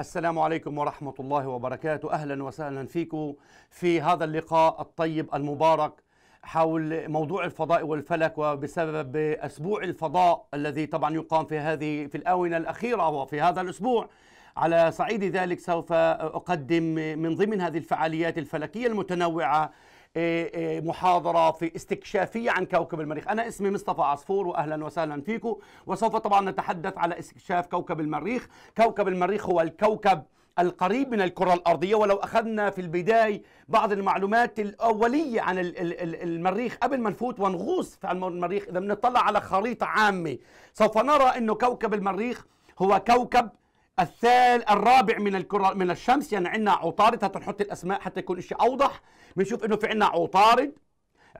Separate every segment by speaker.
Speaker 1: السلام عليكم ورحمة الله وبركاته أهلا وسهلا فيكم في هذا اللقاء الطيب المبارك حول موضوع الفضاء والفلك وبسبب أسبوع الفضاء الذي طبعا يقام في هذه في الآونة الأخيرة وفي هذا الأسبوع على صعيد ذلك سوف أقدم من ضمن هذه الفعاليات الفلكية المتنوعة إيه، إيه، محاضرة في استكشافية عن كوكب المريخ أنا اسمي مصطفى عصفور وأهلا وسهلا فيكم وسوف طبعا نتحدث على استكشاف كوكب المريخ كوكب المريخ هو الكوكب القريب من الكرة الأرضية ولو أخذنا في البداية بعض المعلومات الأولية عن المريخ قبل ما نفوت ونغوص في المريخ إذا بنطلع على خريطة عامة سوف نرى أنه كوكب المريخ هو كوكب الثال الرابع من الكرة من الشمس يعني عندنا عطارد هتنحط الأسماء حتى يكون شيء أوضح بنشوف انه في عندنا عطارد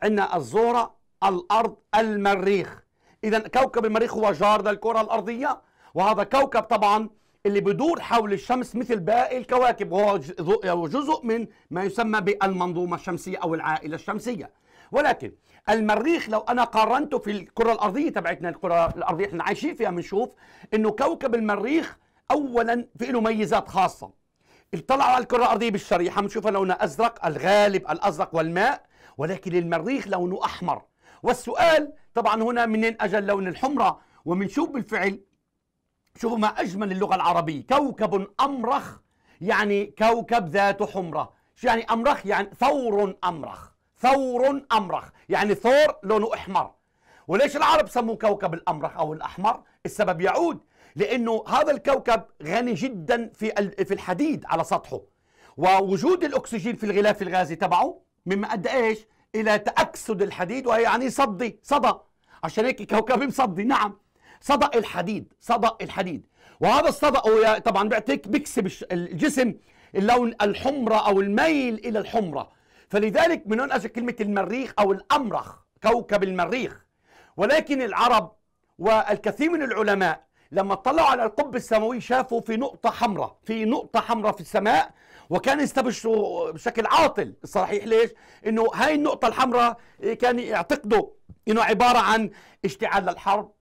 Speaker 1: عندنا الزهره الارض المريخ اذا كوكب المريخ هو جار للكره الارضيه وهذا كوكب طبعا اللي بدور حول الشمس مثل باقي الكواكب وهو جزء من ما يسمى بالمنظومه الشمسيه او العائله الشمسيه ولكن المريخ لو انا قارنته في الكره الارضيه تبعتنا الكره الارضيه احنا عايشين فيها بنشوف انه كوكب المريخ اولا في له ميزات خاصه اطلعوا طلعوا على الكره الارضيه بالشريحه بنشوفها لونها ازرق الغالب الازرق والماء ولكن المريخ لونه احمر والسؤال طبعا هنا منين اجى اللون الحمره ومنشوف بالفعل شوفوا ما اجمل اللغه العربيه كوكب امرخ يعني كوكب ذات حمره شو يعني امرخ يعني ثور امرخ ثور امرخ يعني ثور لونه احمر وليش العرب سموه كوكب الامرخ او الاحمر السبب يعود لانه هذا الكوكب غني جدا في في الحديد على سطحه ووجود الاكسجين في الغلاف الغازي تبعه مما ادى ايش الى تاكسد الحديد وهي يعني صدي صدى عشان هيك كوكب مصدي نعم صدأ الحديد صدأ الحديد وهذا الصدأ طبعا بيعطيك بيكسب الجسم اللون الحمرة أو الميل إلى الحمرة فلذلك من هون أجت كلمة المريخ أو الأمرخ كوكب المريخ ولكن العرب والكثير من العلماء لما اطلعوا على القبة السماوي شافوا في نقطة حمراء في نقطة حمراء في السماء وكان يستبشروا بشكل عاطل الصحيح ليش انه هاي النقطة الحمراء إيه، كان يعتقدوا انه عبارة عن اشتعال للحرب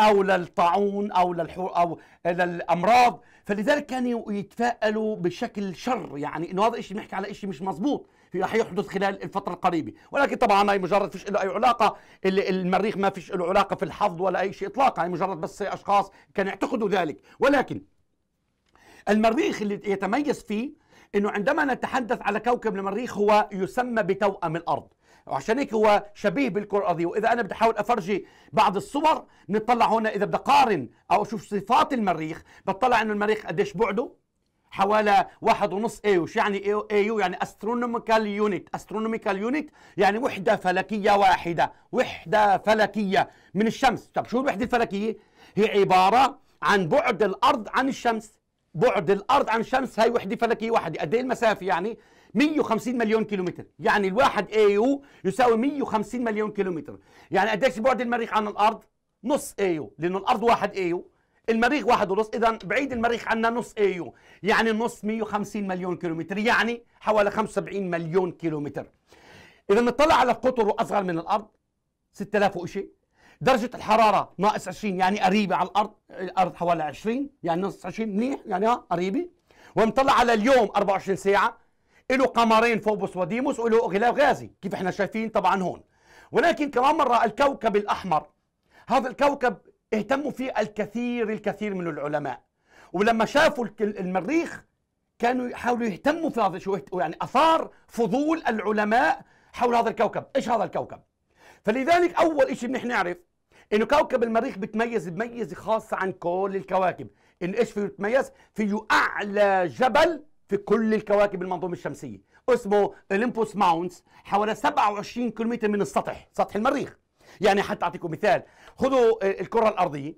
Speaker 1: او للطاعون او للحو او للامراض فلذلك كانوا يتفائلوا بشكل شر يعني انه هذا الشيء بنحكي على شيء مش مزبوط يحدث خلال الفتره القريبه ولكن طبعا هي مجرد فيش له اي علاقه اللي المريخ ما فيش له علاقه في الحظ ولا اي شيء اطلاقا هي مجرد بس اشخاص كانوا يعتقدوا ذلك ولكن المريخ اللي يتميز فيه انه عندما نتحدث على كوكب المريخ هو يسمى بتوأم الارض وعشان هيك هو شبيه بالكره الارضيه واذا انا بدي احاول افرجي بعض الصور نطلع هنا اذا بدي اقارن او اشوف صفات المريخ بطلع انه المريخ قديش بعده حوالي واحد ونص ايو يعني ايو ايو يعني استرونوميكال يونت استرونوميكال يونت يعني وحدة فلكية واحدة وحدة فلكية من الشمس طب شو الوحدة الفلكية هي عبارة عن بعد الارض عن الشمس بعد الارض عن الشمس هي وحدة فلكية واحدة قد ايه المسافة يعني 150 مليون كيلومتر يعني الواحد ايو يساوي 150 مليون كيلومتر يعني قد ايش بعد المريخ عن الارض نص ايو لانه الارض واحد ايو المريخ واحد ونص اذا بعيد المريخ عنا نص ايو يعني نص 150 مليون كيلومتر يعني حوالي 75 مليون كيلومتر اذا نطلع على قطره اصغر من الارض 6000 وشيء درجة الحرارة ناقص 20 يعني قريبة على الأرض الأرض حوالي 20 يعني نص 20 منيح يعني اه قريبة ونطلع على اليوم 24 ساعة له قمرين فوبوس وديموس وله غلاف غازي كيف احنا شايفين طبعا هون ولكن كمان مرة الكوكب الأحمر هذا الكوكب اهتموا فيه الكثير الكثير من العلماء ولما شافوا المريخ كانوا يحاولوا يهتموا في هذا شو يعني اثار فضول العلماء حول هذا الكوكب، ايش هذا الكوكب؟ فلذلك اول شيء بنحن نعرف انه كوكب المريخ بتميز بميزه خاصه عن كل الكواكب، انه ايش فيه بتميز؟ فيه اعلى جبل في كل الكواكب المنظومه الشمسيه، اسمه اولمبوس ماونتس حوالي 27 كيلومتر من السطح، سطح المريخ. يعني حتى أعطيكم مثال خذوا الكرة الأرضية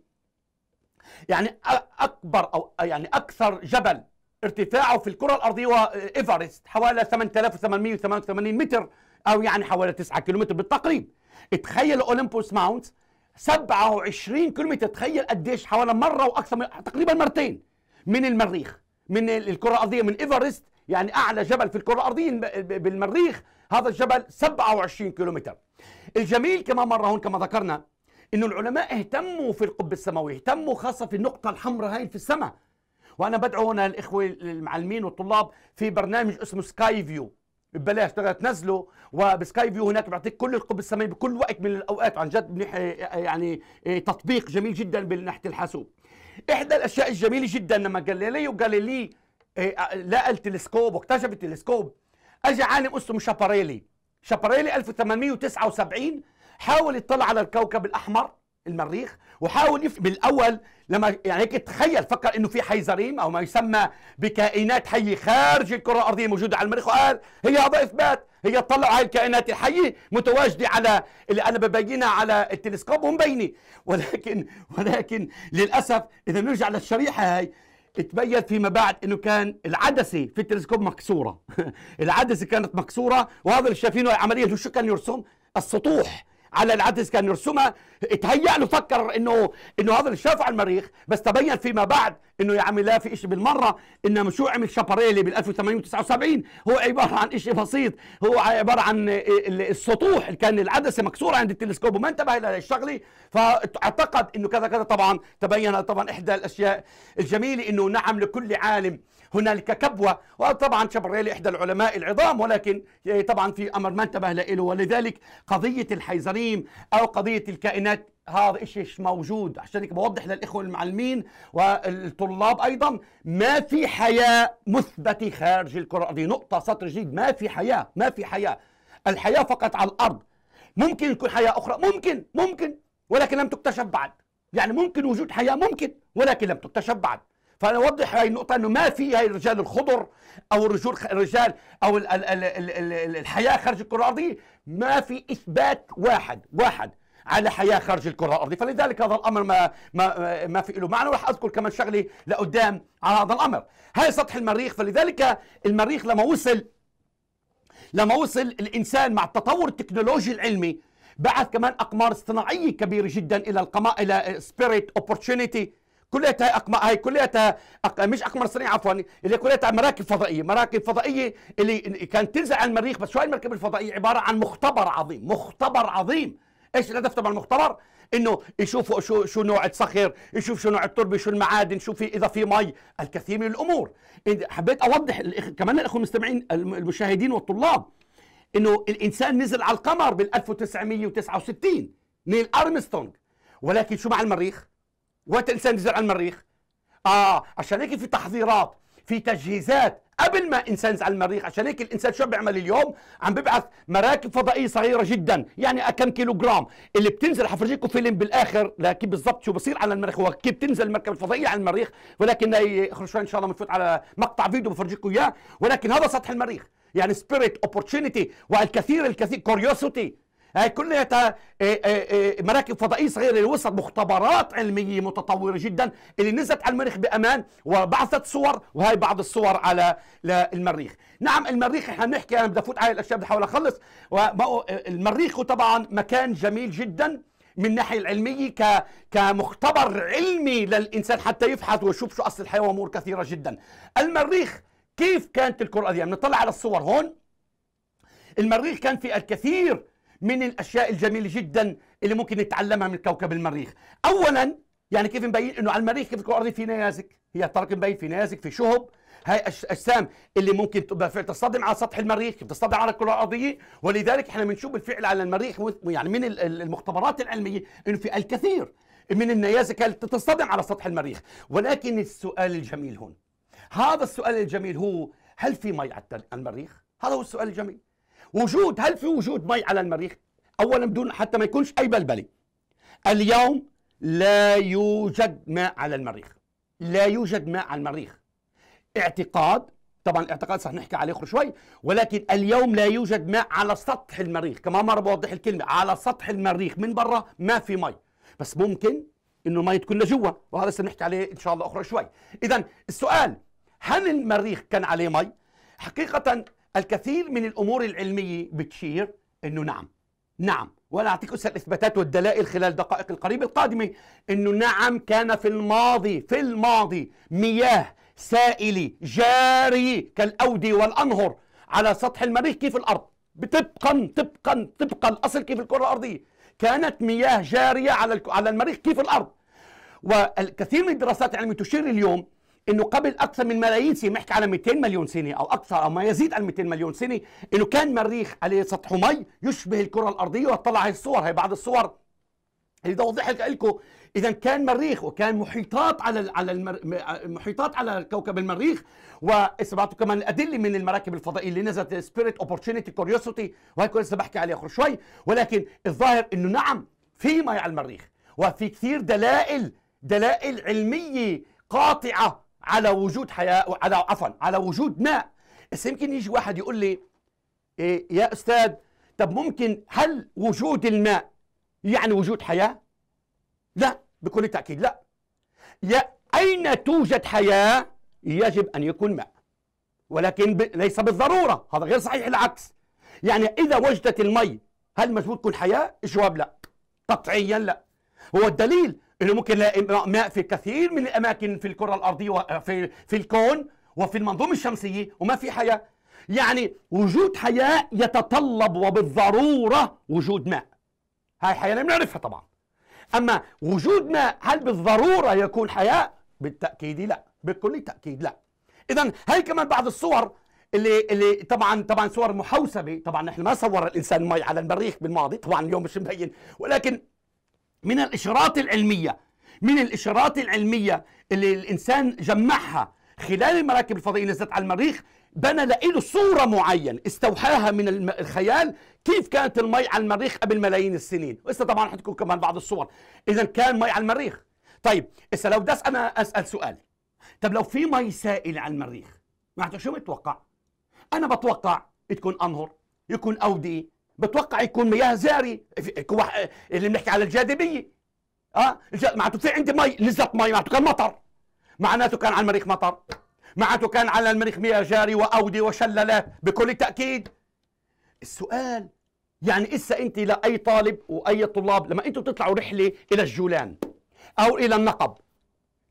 Speaker 1: يعني أكبر أو يعني أكثر جبل ارتفاعه في الكرة الأرضية هو إيفرست حوالي 8888 متر أو يعني حوالي 9 كيلومتر بالتقريب تخيل أولمبوس ماونت 27 كيلومتر تخيل قديش حوالي مرة وأكثر من تقريبا مرتين من المريخ من الكرة الأرضية من إيفرست يعني أعلى جبل في الكرة الأرضية بالمريخ هذا الجبل 27 كيلومتر الجميل كمان مرة هون كما ذكرنا انه العلماء اهتموا في القبة السماوي اهتموا خاصة في النقطة الحمراء هاي في السماء وانا بدعو هنا الاخوه المعلمين والطلاب في برنامج اسمه سكاي فيو ببلاش تقدر تنزله وبسكاي فيو هناك بيعطيك كل القب السماوي بكل وقت من الاوقات عن جد منيح يعني إيه، تطبيق جميل جدا بناحيه الحاسوب احدى الاشياء الجميله جدا لما جاليليو وجاليلي لقى التلسكوب إيه، آه، واكتشف التلسكوب اجى عالم اسمه شاباريلي شاباريلي 1879 حاول يطلع على الكوكب الاحمر المريخ وحاول يف... بالاول لما يعني هيك تخيل فكر انه في حيزريم او ما يسمى بكائنات حيه خارج الكره الارضيه موجوده على المريخ وقال هي هذا اثبات هي طلعوا هاي الكائنات الحيه متواجده على اللي انا ببينها على التلسكوب ومبينه ولكن ولكن للاسف اذا نرجع للشريحه هاي تبين فيما بعد انه كان العدسه في التلسكوب مكسوره العدسه كانت مكسوره وهذا اللي شايفينه عمليا شو كان يرسم السطوح على العدس كان يرسمها اتهيأ له فكر انه انه هذا اللي شافه على المريخ بس تبين فيما بعد انه يا عمي لا في شيء بالمره انما شو عمل شاباريلي بال 1879 هو عباره عن شيء بسيط هو عباره عن السطوح اللي كان العدسه مكسوره عند التلسكوب وما انتبه الى الشغله فاعتقد انه كذا كذا طبعا تبين طبعا احدى الاشياء الجميله انه نعم لكل عالم هنالك كبوة وطبعا شبريلي إحدى العلماء العظام ولكن إيه، طبعا في أمر ما انتبه له ولذلك قضية الحيزريم أو قضية الكائنات هذا شيء موجود عشان هيك بوضح للإخوة المعلمين والطلاب أيضا ما في حياة مثبتة خارج الكرة الأرضية نقطة سطر جديد ما في حياة ما في حياة الحياة فقط على الأرض ممكن يكون حياة أخرى ممكن ممكن ولكن لم تكتشف بعد يعني ممكن وجود حياة ممكن ولكن لم تكتشف بعد فانا اوضح هاي النقطه انه ما في هاي الرجال الخضر او الرجال الرجال او ال ال ال الـ الـ الحياه خارج الكره الارضيه ما في اثبات واحد واحد على حياه خارج الكره الارضيه فلذلك هذا الامر ما ما ما في له معنى وراح اذكر كمان شغله لقدام على هذا الامر هاي سطح المريخ فلذلك المريخ لما وصل لما وصل الانسان مع التطور التكنولوجي العلمي بعث كمان اقمار اصطناعيه كبيره جدا الى القمر الى سبيريت اوبورتونيتي كليتها اقمار هي كليتها أق... مش اقمار صناعيه عفوا اللي كليتها مراكب فضائيه مراكب فضائيه اللي كانت تنزل على المريخ بس شو هي المركبه الفضائيه عباره عن مختبر عظيم مختبر عظيم ايش الهدف تبع المختبر انه يشوفوا شو شو نوع الصخر يشوف شو نوع التربه شو المعادن شو في اذا في مي الكثير من الامور حبيت اوضح كمان الاخوه المستمعين المشاهدين والطلاب انه الانسان نزل على القمر بال 1969 نيل ارمسترونج ولكن شو مع المريخ وقت الانسان ينزل على المريخ اه عشان هيك في تحضيرات في تجهيزات قبل ما انسان على المريخ عشان هيك الانسان شو بيعمل اليوم عم ببعث مراكب فضائيه صغيره جدا يعني كم كيلو جرام اللي بتنزل حفرجيكم فيلم بالاخر لكن بالضبط شو بصير على المريخ هو كيف بتنزل المركبه الفضائيه على المريخ ولكن اخر شوي ان شاء الله بنفوت على مقطع فيديو بفرجيكم اياه ولكن هذا سطح المريخ يعني سبيريت اوبورتونيتي والكثير الكثير كوريوسيتي هاي كلها إيه، إيه، إيه، مراكب فضائيه صغيره اللي وصلت مختبرات علميه متطوره جدا اللي نزلت على المريخ بامان وبعثت صور وهي بعض الصور على المريخ نعم المريخ احنا بنحكي انا بدي افوت على الاشياء بدي احاول اخلص المريخ طبعا مكان جميل جدا من الناحيه العلميه ك كمختبر علمي للانسان حتى يفحص ويشوف شو اصل الحياه وامور كثيره جدا المريخ كيف كانت الكره الارضيه بنطلع على الصور هون المريخ كان في الكثير من الاشياء الجميله جدا اللي ممكن نتعلمها من كوكب المريخ اولا يعني كيف مبين انه على المريخ كيف الارض في نيازك هي الطرق مبين في نيازك في شهب هاي اجسام اللي ممكن تبقى تصطدم على سطح المريخ بتصطدم على الكره الارضيه ولذلك احنا بنشوف بالفعل على المريخ يعني من المختبرات العلميه انه في الكثير من النيازك اللي تصطدم على سطح المريخ ولكن السؤال الجميل هون هذا السؤال الجميل هو هل في مي على المريخ هذا هو السؤال الجميل وجود هل في وجود مي على المريخ اولا بدون حتى ما يكونش اي بلبله اليوم لا يوجد ماء على المريخ لا يوجد ماء على المريخ اعتقاد طبعا الاعتقاد صح نحكي عليه شوي ولكن اليوم لا يوجد ماء على سطح المريخ كمان مره بوضح الكلمه على سطح المريخ من برا ما في مي بس ممكن انه مي تكون لجوا وهذا سنحكي عليه ان شاء الله اخرى شوي اذا السؤال هل المريخ كان عليه مي حقيقه الكثير من الامور العلميه بتشير انه نعم نعم وانا اعطيك الاثباتات والدلائل خلال الدقائق القريبه القادمه انه نعم كان في الماضي في الماضي مياه سائله جاريه كالاوديه والانهر على سطح المريخ كيف الارض طبقا طبقا طبقا الاصل كيف الكره الارضيه كانت مياه جاريه على على المريخ كيف الارض والكثير من الدراسات العلميه تشير اليوم انه قبل اكثر من ملايين سنه بنحكي على 200 مليون سنه او اكثر او ما يزيد عن 200 مليون سنه انه كان مريخ عليه سطح مي يشبه الكره الارضيه وطلع هي الصور هي بعض الصور اللي بدي اوضحها لكم اذا كان مريخ وكان محيطات على على المحيطات محيطات على كوكب المريخ واستبعدتوا كمان الادله من المراكب الفضائيه اللي نزلت سبيريت اوبورتونيتي كوريوسيتي وهي كل لسه بحكي عليها شوي ولكن الظاهر انه نعم في مي على المريخ وفي كثير دلائل دلائل علميه قاطعه على وجود حياه على عفوا على وجود ماء بس يمكن يجي واحد يقول لي إيه يا استاذ طب ممكن هل وجود الماء يعني وجود حياه؟ لا بكل تاكيد لا يا اين توجد حياه يجب ان يكون ماء ولكن ب... ليس بالضروره هذا غير صحيح العكس يعني اذا وجدت المي هل مجبور تكون حياه؟ الجواب لا قطعيا لا هو الدليل اللي ممكن نلاقي ماء في كثير من الاماكن في الكره الارضيه وفي آه، في الكون وفي المنظومه الشمسيه وما في حياه يعني وجود حياه يتطلب وبالضروره وجود ماء هاي حياه بنعرفها طبعا اما وجود ماء هل بالضروره يكون حياه بالتاكيد لا بكل تاكيد لا اذا هي كمان بعض الصور اللي اللي طبعا طبعا صور محوسبه طبعا نحن ما صور الانسان مي على المريخ بالماضي طبعا اليوم مش مبين ولكن من الإشارات العلمية من الإشارات العلمية اللي الإنسان جمعها خلال المراكب الفضائية نزلت على المريخ بنى له صورة معينة استوحاها من الخيال كيف كانت المي على المريخ قبل ملايين السنين ولسه طبعا حتكون كمان بعض الصور إذا كان مي على المريخ طيب هسه لو داس أنا أسأل سؤال طب لو في مي سائل على المريخ معناته شو متوقع أنا بتوقع تكون أنهر يكون أودية بتوقع يكون مياه زاري اللي بنحكي على الجاذبيه اه معناته في عندي مي نزلت مي معناته كان مطر معناته كان على المريخ مطر معناته كان على المريخ مياه جاري واودي وشلالات بكل تاكيد السؤال يعني اسا انت لاي طالب واي طلاب لما انتم تطلعوا رحله الى الجولان او الى النقب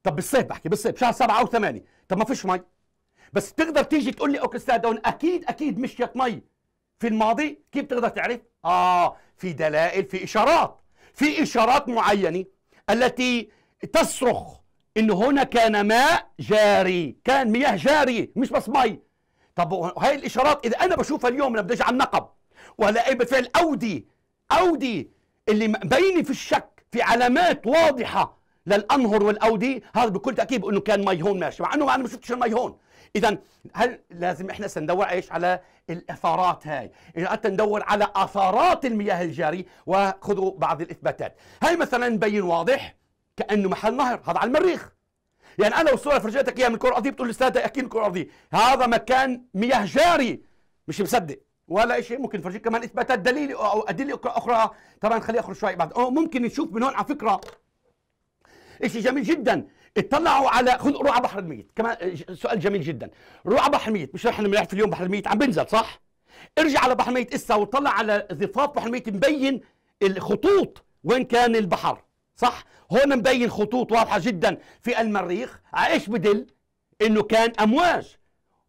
Speaker 1: طب بالصيف بحكي بالصيف شهر سبعة او ثمانية طب ما فيش مي بس تقدر تيجي تقول لي اوكي استاذ اكيد اكيد مشيت مي في الماضي كيف تقدر تعرف اه في دلائل في اشارات في اشارات معينه التي تصرخ ان هنا كان ماء جاري كان مياه جاريه مش بس مي طب هاي الاشارات اذا انا بشوفها اليوم لما بدي اجي على النقب وهلاقي بالفعل اودي اودي اللي مبينه في الشك في علامات واضحه للانهر والاودي هذا بكل تاكيد انه كان مي هون ماشي مع انه انا ما شفتش المي هون اذا هل لازم احنا سندور ايش على الاثارات هاي حتى ندور على اثارات المياه الجاري وخذوا بعض الاثباتات هاي مثلا مبين واضح كانه محل نهر هذا على المريخ يعني انا والصوره فرجيتك اياها من الكره الارضيه بتقول لي استاذ اكيد الكره الارضيه هذا مكان مياه جاري مش مصدق ولا شيء ممكن نفرجيك كمان اثباتات دليل او ادله اخرى طبعا خليها اخر شوي بعد أو ممكن نشوف من هون على فكره شيء جميل جدا اطلعوا على خذ روعة بحر الميت كمان سؤال جميل جدا روعة بحر الميت مش احنا في اليوم بحر الميت عم بنزل صح ارجع على بحر الميت اسا وطلع على ضفاف بحر الميت مبين الخطوط وين كان البحر صح هون مبين خطوط واضحه جدا في المريخ ايش بدل انه كان امواج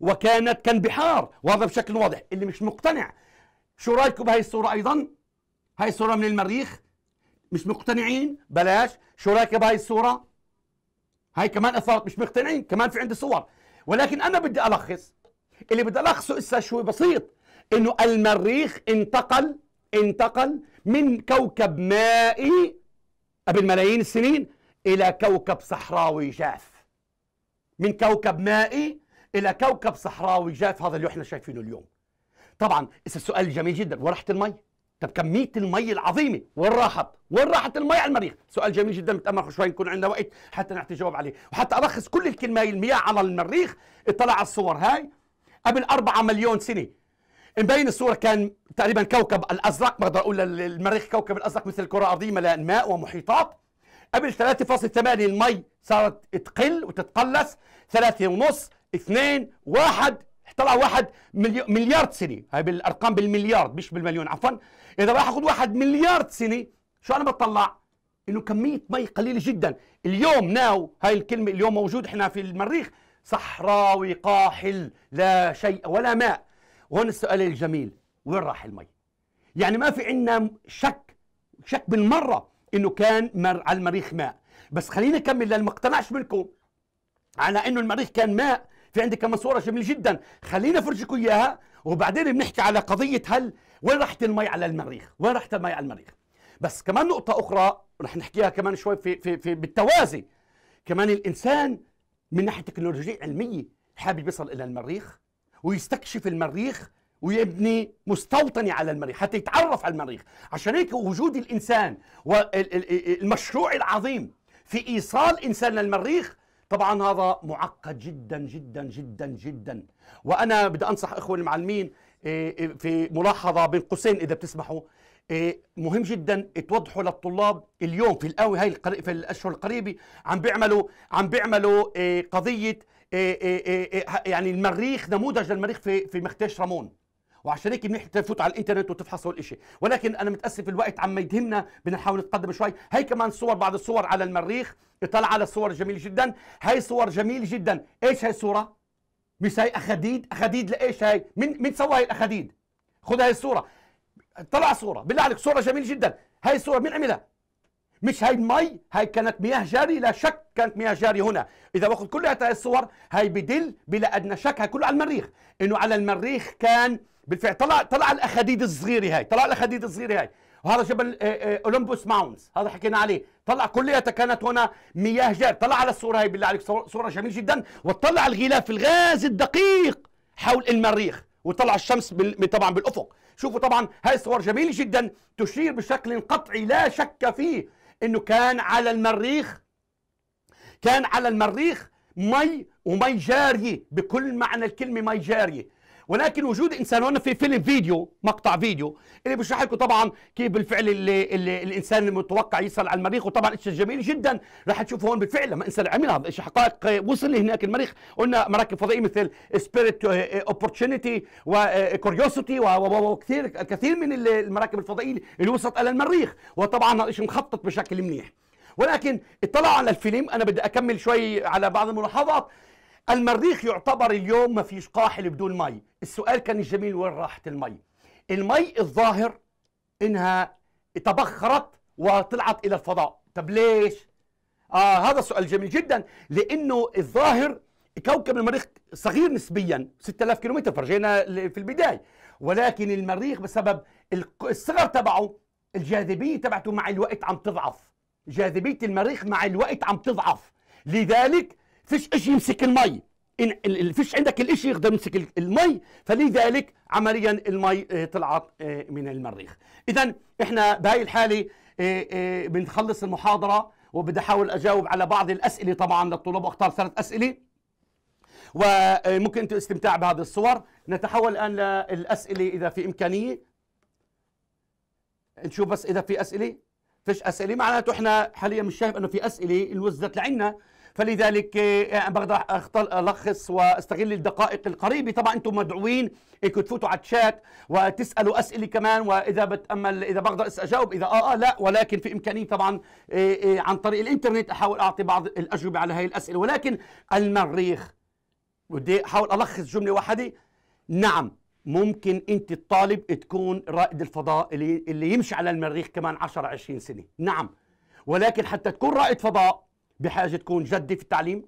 Speaker 1: وكانت كان بحار واضح بشكل واضح اللي مش مقتنع شو رايكم بهي الصوره ايضا هاي الصوره من المريخ مش مقتنعين بلاش شو رايك بهاي الصوره هاي كمان اثارت مش مقتنعين كمان في عندي صور ولكن انا بدي الخص اللي بدي الخصه هسه شوي بسيط انه المريخ انتقل انتقل من كوكب مائي قبل ملايين السنين الى كوكب صحراوي جاف من كوكب مائي الى كوكب صحراوي جاف هذا اللي احنا شايفينه اليوم طبعا السؤال جميل جدا ورحت المي طب كميه المي العظيمه وين راحت؟ وين راحت المي على المريخ؟ سؤال جميل جدا بتامل شوي نكون عندنا وقت حتى نعطي جواب عليه وحتى الخص كل الكلمه المياه على المريخ اطلع على الصور هاي قبل 4 مليون سنه مبين الصورة كان تقريبا كوكب الأزرق بقدر أقول المريخ كوكب الأزرق مثل الكرة الأرضية مليان ماء ومحيطات قبل 3.8 المي صارت تقل وتتقلص ونص 2 1 طلع واحد مليار سنة هاي بالأرقام بالمليار مش بالمليون عفوا اذا راح اخذ واحد مليار سنه شو انا بطلع؟ انه كميه مي قليله جدا اليوم ناو هاي الكلمه اليوم موجود احنا في المريخ صحراوي قاحل لا شيء ولا ماء وهون السؤال الجميل وين راح المي يعني ما في عندنا شك شك بالمره انه كان مر على المريخ ماء بس خلينا نكمل لان ما اقتنعش منكم على انه المريخ كان ماء في عندي كمان صوره جميله جدا خلينا افرجيكم اياها وبعدين بنحكي على قضيه هل وين راحت المي على المريخ وين راحت المي على المريخ بس كمان نقطة أخرى رح نحكيها كمان شوي في, في, في بالتوازي كمان الإنسان من ناحية تكنولوجية علمية حابب يصل إلى المريخ ويستكشف المريخ ويبني مستوطنة على المريخ حتى يتعرف على المريخ عشان هيك وجود الإنسان والمشروع العظيم في إيصال إنسان للمريخ طبعا هذا معقد جدا جدا جدا جدا وانا بدي انصح اخواني المعلمين إيه، إيه، في ملاحظه بين قوسين اذا بتسمحوا إيه، مهم جدا توضحوا للطلاب اليوم في القوي هاي في الاشهر القريبه عم بيعملوا عم بيعملوا قضيه يعني المريخ نموذج للمريخ في في مختش رامون وعشان هيك منيح تفوت على الانترنت وتفحصوا الاشي ولكن انا متاسف الوقت عم يدهمنا بدنا نحاول نتقدم شوي هاي كمان صور بعض الصور على المريخ طلع على الصور جميل جدا هاي صور جميل جدا ايش هاي الصوره مش هي اخاديد اخاديد لايش هي مين مين سوى هي الاخاديد خذ هي الصوره طلع صوره بالله عليك صوره جميله جدا هي الصوره مين عملها مش هي المي هي كانت مياه جاري لا شك كانت مياه جاري هنا اذا باخذ كل هاي الصور هي بدل بلا ادنى شك هي كله على المريخ انه على المريخ كان بالفعل طلع طلع الاخاديد الصغيره هاي طلع الاخاديد الصغيره هاي وهذا جبل اولمبوس ماونز هذا حكينا عليه طلع كلية كانت هنا مياه جار طلع على الصورة هي بالله عليك صورة جميلة جدا وطلع الغلاف الغاز الدقيق حول المريخ وطلع الشمس طبعا بالافق شوفوا طبعا هاي الصور جميلة جدا تشير بشكل قطعي لا شك فيه انه كان على المريخ كان على المريخ مي ومي جارية بكل معنى الكلمة مي جارية ولكن وجود انسان وانا في فيلم فيديو مقطع فيديو اللي بشرح لكم طبعا كيف بالفعل اللي, اللي الانسان المتوقع يصل على المريخ وطبعا شيء جميل جدا راح تشوفوا هون بالفعل لما انسان عمل هذا الشيء حقائق آه، وصل لهناك المريخ قلنا مراكب فضائيه مثل سبيريت اوبورتونيتي وكوريوسيتي وكثير كثير من المراكب الفضائيه اللي وصلت الى المريخ وطبعا هذا الشيء مخطط بشكل منيح ولكن اطلعوا على الفيلم انا بدي اكمل شوي على بعض الملاحظات المريخ يعتبر اليوم ما فيش قاحل بدون مي السؤال كان الجميل وين راحت المي المي الظاهر انها تبخرت وطلعت الى الفضاء طب ليش آه هذا سؤال جميل جدا لانه الظاهر كوكب المريخ صغير نسبيا 6000 كيلومتر فرجينا في البدايه ولكن المريخ بسبب الصغر تبعه الجاذبيه تبعته مع الوقت عم تضعف جاذبيه المريخ مع الوقت عم تضعف لذلك فيش اشي يمسك المي إن فيش عندك الاشي يقدر يمسك المي فلذلك عمليا المي آه، طلعت آه، من المريخ اذا احنا بهاي الحاله آه، بنخلص المحاضره وبدي احاول اجاوب على بعض الاسئله طبعا للطلاب واختار ثلاث اسئله وممكن انتم الاستمتاع بهذه الصور نتحول الان للاسئله اذا في امكانيه نشوف بس اذا في اسئله فيش اسئله معناته احنا حاليا مش شايف انه في اسئله انوزت لعنا فلذلك آه، بقدر الخص واستغل الدقائق القريبه طبعا انتم مدعوين انكم تفوتوا على الشات وتسالوا اسئله كمان واذا بتامل اذا بقدر اجاوب اذا اه اه لا ولكن في امكانيه طبعا آه، آه، عن طريق الانترنت احاول اعطي بعض الاجوبه على هاي الاسئله ولكن المريخ بدي احاول الخص جمله واحده نعم ممكن انت الطالب تكون رائد الفضاء اللي, اللي يمشي على المريخ كمان 10 20 سنه نعم ولكن حتى تكون رائد فضاء بحاجه تكون جدي في التعليم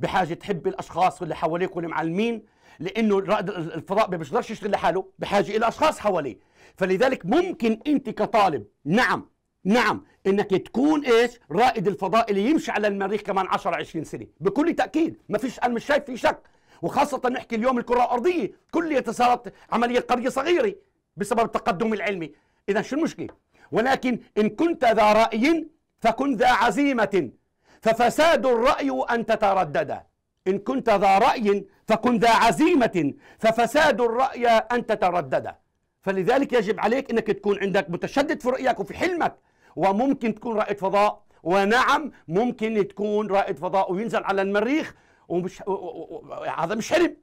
Speaker 1: بحاجه تحب الاشخاص اللي حواليك والمعلمين لانه رائد الفضاء ما بيقدرش يشتغل لحاله بحاجه الى اشخاص حواليه فلذلك ممكن انت كطالب نعم نعم انك تكون ايش رائد الفضاء اللي يمشي على المريخ كمان 10 20 سنه بكل تاكيد ما فيش انا مش شايف في شك وخاصه نحكي اليوم الكره الارضيه كل صارت عمليه قريه صغيره بسبب التقدم العلمي اذا شو المشكله ولكن ان كنت ذا راي فكن ذا عزيمه ففساد الرأي أن تتردد إن كنت ذا رأي فكن ذا عزيمة ففساد الرأي أن تتردد فلذلك يجب عليك أنك تكون عندك متشدد في رأيك وفي حلمك وممكن تكون رائد فضاء ونعم ممكن تكون رائد فضاء وينزل على المريخ ومش هذا مش حلم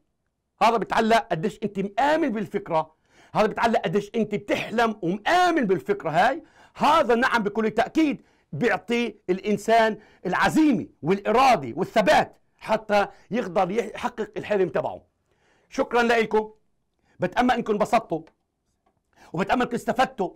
Speaker 1: هذا بتعلق قديش انت مآمن بالفكره هذا بتعلق قديش انت بتحلم ومآمن بالفكره هاي هذا نعم بكل تاكيد بيعطي الانسان العزيمه والاراده والثبات حتى يقدر يحقق الحلم تبعه شكرا لكم بتامل انكم انبسطتوا وبتامل انكم استفدتوا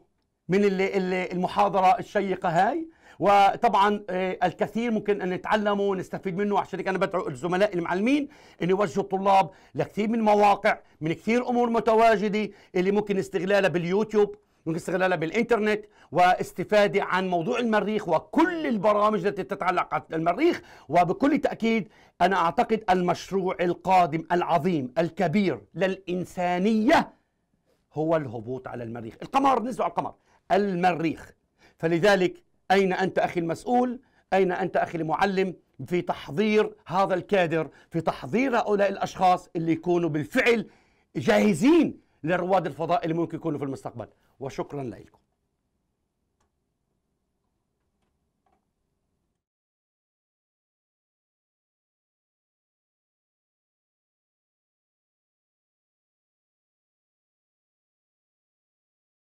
Speaker 1: من المحاضره الشيقه هاي وطبعا آه، الكثير ممكن ان نتعلمه ونستفيد منه عشان هيك انا بدعو الزملاء المعلمين ان يوجهوا الطلاب لكثير من مواقع من كثير امور متواجده اللي ممكن استغلالها باليوتيوب ممكن استغلالها بالانترنت واستفاده عن موضوع المريخ وكل البرامج التي تتعلق بالمريخ وبكل تاكيد انا اعتقد المشروع القادم العظيم الكبير للانسانيه هو الهبوط على المريخ القمر نزلوا على القمر المريخ فلذلك اين انت اخي المسؤول اين انت اخي المعلم في تحضير هذا الكادر في تحضير هؤلاء الاشخاص اللي يكونوا بالفعل جاهزين لرواد الفضاء اللي ممكن يكونوا في المستقبل وشكرا لكم